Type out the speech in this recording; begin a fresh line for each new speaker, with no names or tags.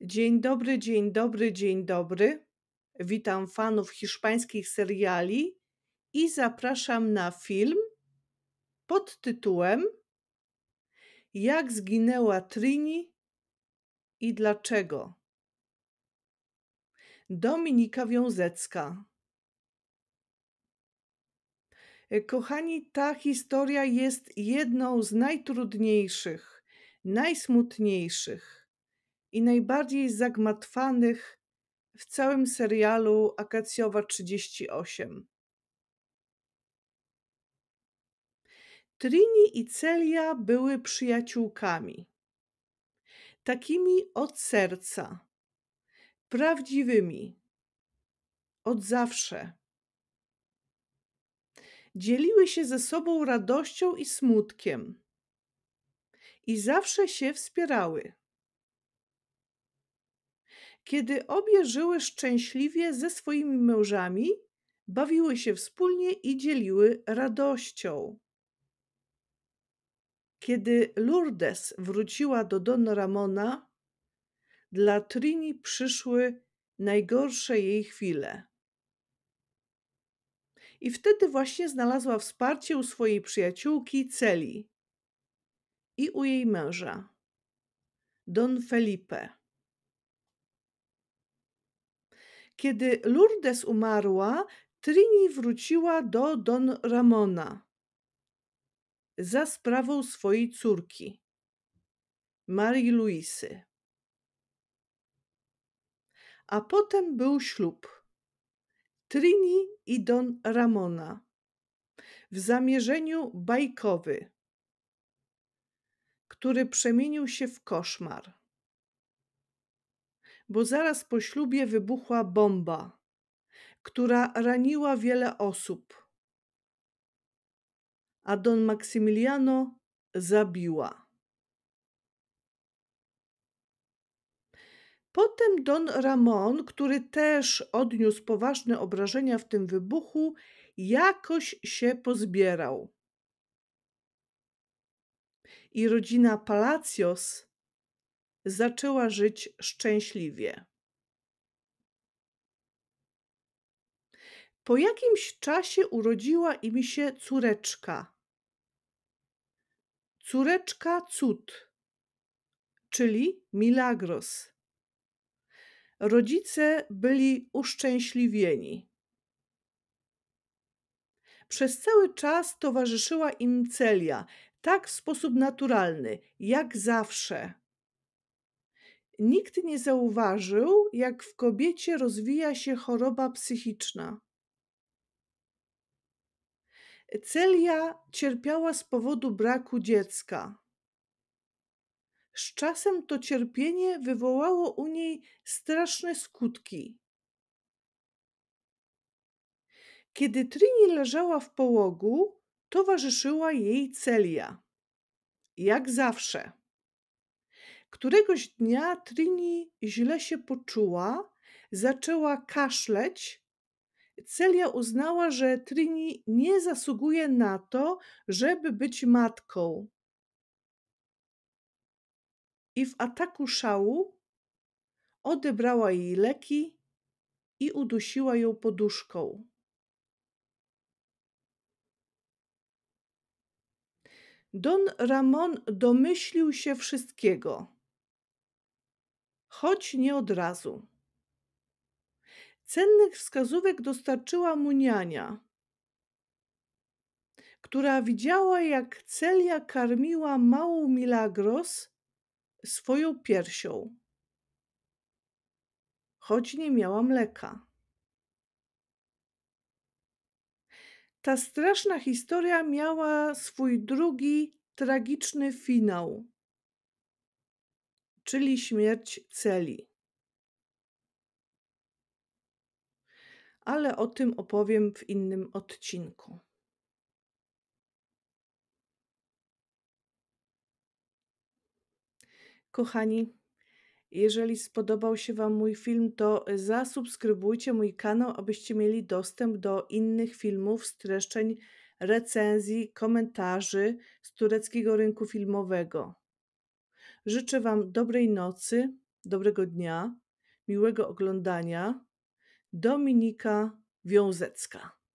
Dzień dobry, dzień dobry, dzień dobry. Witam fanów hiszpańskich seriali i zapraszam na film pod tytułem Jak zginęła Trini i dlaczego? Dominika Wiązecka. Kochani, ta historia jest jedną z najtrudniejszych, najsmutniejszych i najbardziej zagmatwanych w całym serialu Akacjowa 38. Trini i Celia były przyjaciółkami. Takimi od serca, prawdziwymi, od zawsze. Dzieliły się ze sobą radością i smutkiem i zawsze się wspierały. Kiedy obie żyły szczęśliwie ze swoimi mężami, bawiły się wspólnie i dzieliły radością. Kiedy Lourdes wróciła do Don Ramona, dla Trini przyszły najgorsze jej chwile. I wtedy właśnie znalazła wsparcie u swojej przyjaciółki Celi i u jej męża, Don Felipe. Kiedy Lourdes umarła, Trini wróciła do Don Ramona za sprawą swojej córki, Marii Luisy. A potem był ślub Trini i Don Ramona w zamierzeniu bajkowy, który przemienił się w koszmar bo zaraz po ślubie wybuchła bomba, która raniła wiele osób, a don Maksymiliano zabiła. Potem don Ramon, który też odniósł poważne obrażenia w tym wybuchu, jakoś się pozbierał. I rodzina Palacios zaczęła żyć szczęśliwie. Po jakimś czasie urodziła im się córeczka. Córeczka cud, czyli milagros. Rodzice byli uszczęśliwieni. Przez cały czas towarzyszyła im celia, tak w sposób naturalny, jak zawsze. Nikt nie zauważył, jak w kobiecie rozwija się choroba psychiczna. Celia cierpiała z powodu braku dziecka. Z czasem to cierpienie wywołało u niej straszne skutki. Kiedy Trini leżała w połogu, towarzyszyła jej Celia. Jak zawsze. Któregoś dnia Trini źle się poczuła, zaczęła kaszleć. Celia uznała, że Trini nie zasługuje na to, żeby być matką. I w ataku szału odebrała jej leki i udusiła ją poduszką. Don Ramon domyślił się wszystkiego choć nie od razu. Cennych wskazówek dostarczyła mu niania, która widziała, jak Celia karmiła małą Milagros swoją piersią, choć nie miała mleka. Ta straszna historia miała swój drugi, tragiczny finał czyli śmierć celi. Ale o tym opowiem w innym odcinku. Kochani, jeżeli spodobał się Wam mój film, to zasubskrybujcie mój kanał, abyście mieli dostęp do innych filmów, streszczeń, recenzji, komentarzy z tureckiego rynku filmowego. Życzę Wam dobrej nocy, dobrego dnia, miłego oglądania. Dominika Wiązecka.